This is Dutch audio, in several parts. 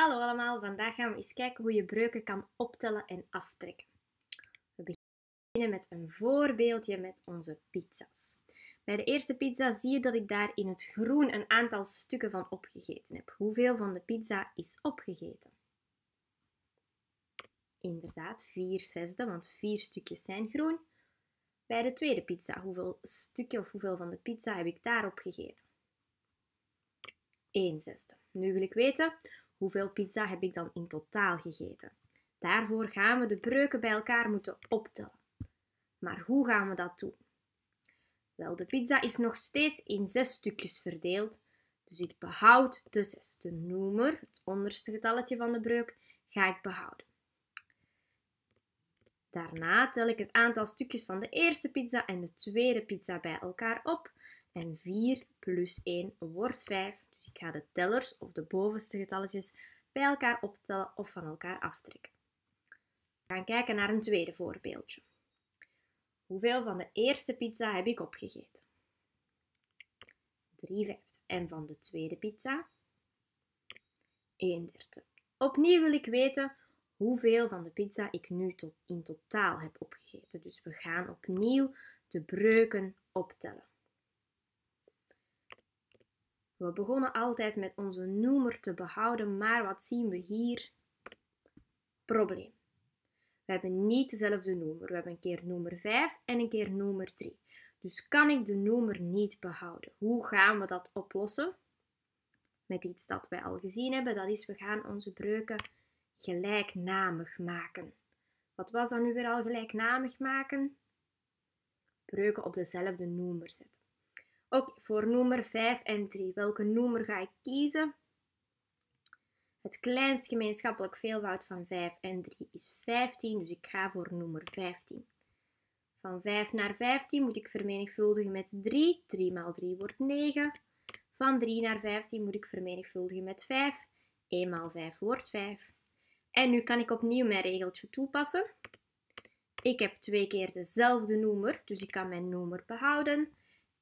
Hallo allemaal, vandaag gaan we eens kijken hoe je breuken kan optellen en aftrekken. We beginnen met een voorbeeldje met onze pizza's. Bij de eerste pizza zie je dat ik daar in het groen een aantal stukken van opgegeten heb. Hoeveel van de pizza is opgegeten? Inderdaad, 4 zesde, want vier stukjes zijn groen. Bij de tweede pizza, hoeveel stukje of hoeveel van de pizza heb ik daarop gegeten? 1 zesde. Nu wil ik weten hoeveel pizza heb ik dan in totaal gegeten? Daarvoor gaan we de breuken bij elkaar moeten optellen. Maar hoe gaan we dat doen? Wel, de pizza is nog steeds in zes stukjes verdeeld, dus ik behoud de zesde noemer, het onderste getalletje van de breuk, ga ik behouden. Daarna tel ik het aantal stukjes van de eerste pizza en de tweede pizza bij elkaar op en 4 plus 1 wordt 5. Dus ik ga de tellers of de bovenste getalletjes bij elkaar optellen of van elkaar aftrekken. We gaan kijken naar een tweede voorbeeldje. Hoeveel van de eerste pizza heb ik opgegeten? 3 vijfde. En van de tweede pizza? 1 derde. Opnieuw wil ik weten hoeveel van de pizza ik nu in totaal heb opgegeten. Dus we gaan opnieuw de breuken optellen. We begonnen altijd met onze noemer te behouden, maar wat zien we hier? Probleem. We hebben niet dezelfde noemer. We hebben een keer noemer 5 en een keer noemer 3. Dus kan ik de noemer niet behouden? Hoe gaan we dat oplossen? Met iets dat wij al gezien hebben, dat is we gaan onze breuken gelijknamig maken. Wat was dan nu weer al gelijknamig maken? Breuken op dezelfde noemer zetten. Oké, voor nummer 5 en 3. Welke nummer ga ik kiezen? Het kleinst gemeenschappelijk veelvoud van 5 en 3 is 15, dus ik ga voor nummer 15. Van 5 naar 15 moet ik vermenigvuldigen met 3. 3 maal 3 wordt 9. Van 3 naar 15 moet ik vermenigvuldigen met 5. 1 maal 5 wordt 5. En nu kan ik opnieuw mijn regeltje toepassen. Ik heb twee keer dezelfde noemer, dus ik kan mijn noemer behouden.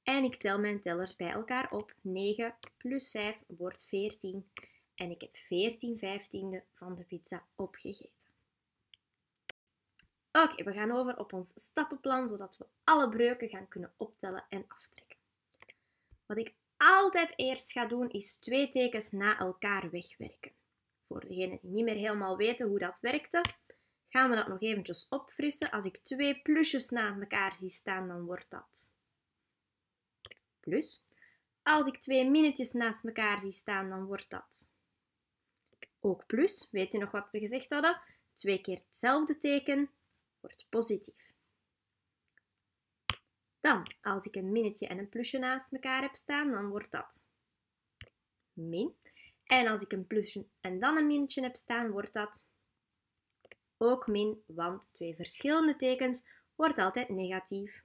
En ik tel mijn tellers bij elkaar op. 9 plus 5 wordt 14. En ik heb 14 vijftiende van de pizza opgegeten. Oké, we gaan over op ons stappenplan, zodat we alle breuken gaan kunnen optellen en aftrekken. Wat ik altijd eerst ga doen, is twee tekens na elkaar wegwerken. Voor degenen die niet meer helemaal weten hoe dat werkte, gaan we dat nog eventjes opfrissen. Als ik twee plusjes na elkaar zie staan, dan wordt dat plus. Als ik twee minnetjes naast elkaar zie staan, dan wordt dat ook plus. Weet je nog wat we gezegd hadden? Twee keer hetzelfde teken wordt positief. Dan, als ik een minnetje en een plusje naast elkaar heb staan, dan wordt dat min. En als ik een plusje en dan een minnetje heb staan, wordt dat ook min, want twee verschillende tekens wordt altijd negatief.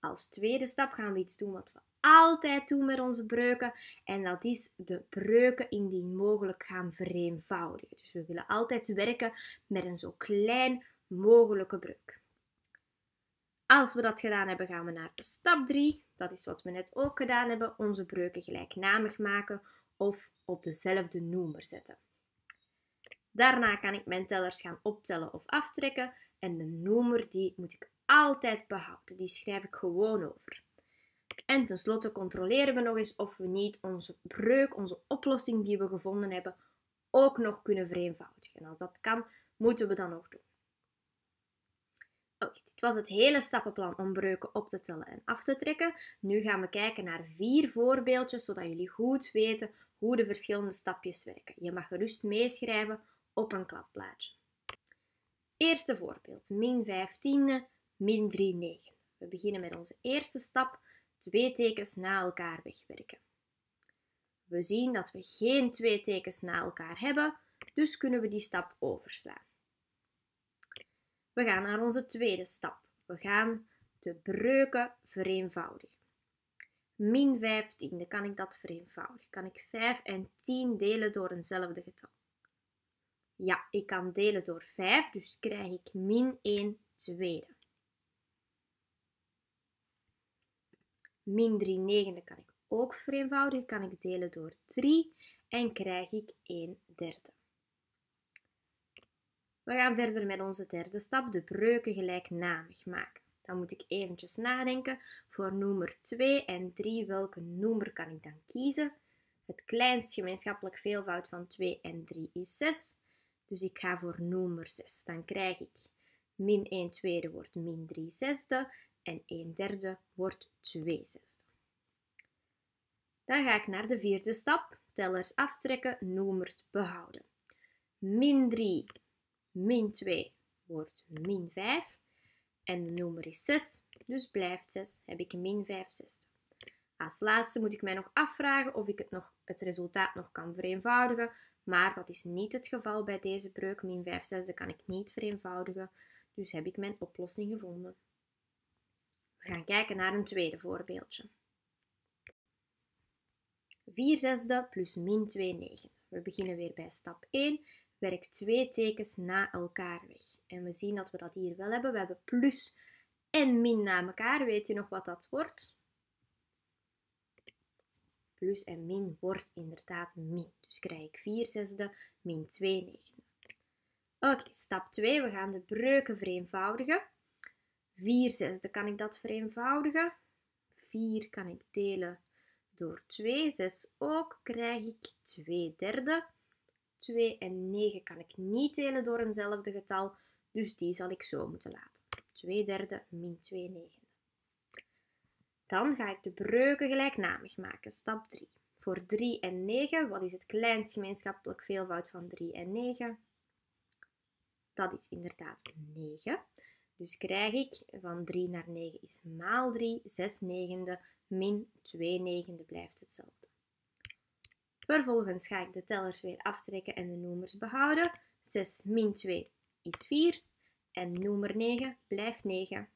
Als tweede stap gaan we iets doen wat we altijd doen met onze breuken. En dat is de breuken indien mogelijk gaan vereenvoudigen. Dus we willen altijd werken met een zo klein mogelijke breuk. Als we dat gedaan hebben, gaan we naar stap 3. Dat is wat we net ook gedaan hebben. Onze breuken gelijknamig maken of op dezelfde noemer zetten. Daarna kan ik mijn tellers gaan optellen of aftrekken. En de noemer die moet ik altijd behouden. Die schrijf ik gewoon over. En tenslotte controleren we nog eens of we niet onze breuk, onze oplossing die we gevonden hebben, ook nog kunnen vereenvoudigen. En als dat kan, moeten we dan nog doen. Oké, dit was het hele stappenplan om breuken op te tellen en af te trekken. Nu gaan we kijken naar vier voorbeeldjes, zodat jullie goed weten hoe de verschillende stapjes werken. Je mag gerust meeschrijven op een kladblaadje. Eerste voorbeeld, min 15, min 3, 9. We beginnen met onze eerste stap, twee tekens na elkaar wegwerken. We zien dat we geen twee tekens na elkaar hebben, dus kunnen we die stap overslaan. We gaan naar onze tweede stap. We gaan de breuken vereenvoudigen. Min 15, dan kan ik dat vereenvoudigen. Kan ik 5 en 10 delen door eenzelfde getal. Ja, ik kan delen door 5, dus krijg ik min 1 tweede. Min 3 negende kan ik ook vereenvoudigen, kan ik delen door 3 en krijg ik 1 derde. We gaan verder met onze derde stap, de breuken gelijknamig maken. Dan moet ik eventjes nadenken voor nummer 2 en 3, welke noemer kan ik dan kiezen? Het kleinst gemeenschappelijk veelvoud van 2 en 3 is 6. Dus ik ga voor nummer 6. Dan krijg ik min 1 tweede wordt min 3 zesde en 1 derde wordt 2 zesde. Dan ga ik naar de vierde stap. Tellers aftrekken, noemers behouden. Min 3, min 2 wordt min 5. En de noemer is 6, dus blijft 6. Heb ik min 5 zesde. Als laatste moet ik mij nog afvragen of ik het, nog, het resultaat nog kan vereenvoudigen. Maar dat is niet het geval bij deze breuk. Min 5 zesde kan ik niet vereenvoudigen, dus heb ik mijn oplossing gevonden. We gaan kijken naar een tweede voorbeeldje. 4 zesde plus min 2 negen. We beginnen weer bij stap 1. Werk twee tekens na elkaar weg. En we zien dat we dat hier wel hebben. We hebben plus en min na elkaar. Weet je nog wat dat wordt? plus en min wordt inderdaad min. Dus krijg ik 4 zesde min 2 negende. Oké, stap 2. We gaan de breuken vereenvoudigen. 4 zesde kan ik dat vereenvoudigen. 4 kan ik delen door 2. 6 ook krijg ik 2 derde. 2 en 9 kan ik niet delen door eenzelfde getal, dus die zal ik zo moeten laten. 2 derde min 2 negende. Dan ga ik de breuken gelijknamig maken. Stap 3. Voor 3 en 9, wat is het kleinst gemeenschappelijk veelvoud van 3 en 9? Dat is inderdaad 9. Dus krijg ik van 3 naar 9 is maal 3, 6 negende min 2 negende blijft hetzelfde. Vervolgens ga ik de tellers weer aftrekken en de noemers behouden. 6 min 2 is 4 en noemer 9 blijft 9.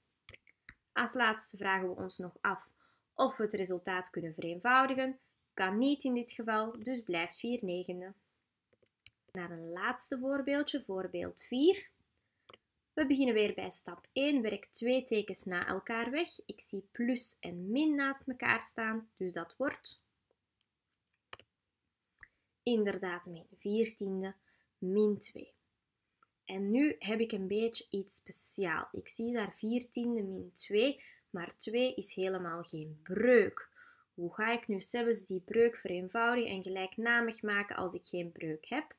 Als laatste vragen we ons nog af of we het resultaat kunnen vereenvoudigen. Kan niet in dit geval, dus blijft 4 negende. Naar een laatste voorbeeldje, voorbeeld 4. We beginnen weer bij stap 1. Werk twee tekens na elkaar weg. Ik zie plus en min naast elkaar staan, dus dat wordt inderdaad mijn 14e min 2. En nu heb ik een beetje iets speciaal. Ik zie daar 14 min 2, maar 2 is helemaal geen breuk. Hoe ga ik nu zelfs die breuk vereenvoudigen en gelijknamig maken als ik geen breuk heb?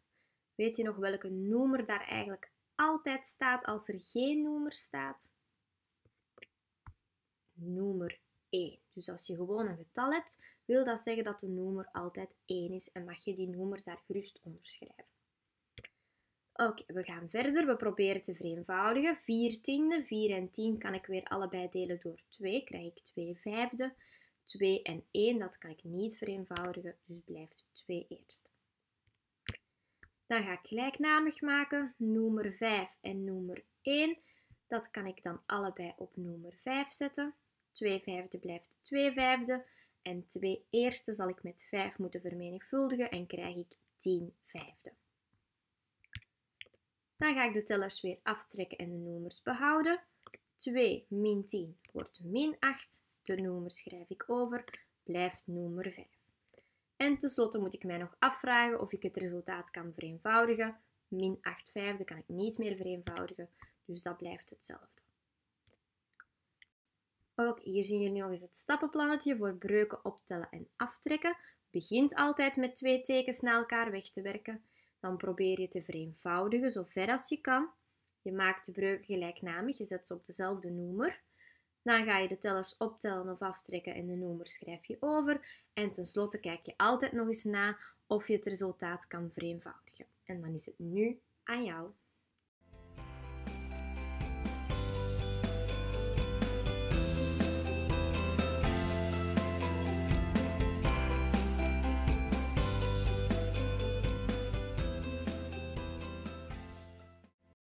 Weet je nog welke noemer daar eigenlijk altijd staat als er geen noemer staat? Noemer 1. E. Dus als je gewoon een getal hebt, wil dat zeggen dat de noemer altijd 1 is en mag je die noemer daar gerust onderschrijven. Oké, we gaan verder. We proberen te vereenvoudigen. 4 tiende, 4 en 10 kan ik weer allebei delen door 2. Krijg ik 2 vijfde. 2 en 1, dat kan ik niet vereenvoudigen, dus blijft 2 eerst. Dan ga ik gelijknamig maken, nummer 5 en nummer 1. Dat kan ik dan allebei op nummer 5 zetten. 2 vijfde blijft 2 vijfde. En 2 eerste zal ik met 5 moeten vermenigvuldigen en krijg ik 10 vijfde. Dan ga ik de tellers weer aftrekken en de noemers behouden. 2 min 10 wordt min 8. De noemer schrijf ik over, blijft noemer 5. En tenslotte moet ik mij nog afvragen of ik het resultaat kan vereenvoudigen. Min 8 5 kan ik niet meer vereenvoudigen, dus dat blijft hetzelfde. Ook hier zien jullie nog eens het stappenplannetje voor breuken optellen en aftrekken. Begint altijd met twee tekens na elkaar weg te werken dan probeer je te vereenvoudigen zo ver als je kan. Je maakt de breuken gelijknamig, je zet ze op dezelfde noemer. Dan ga je de tellers optellen of aftrekken en de noemer schrijf je over. En tenslotte kijk je altijd nog eens na of je het resultaat kan vereenvoudigen. En dan is het nu aan jou.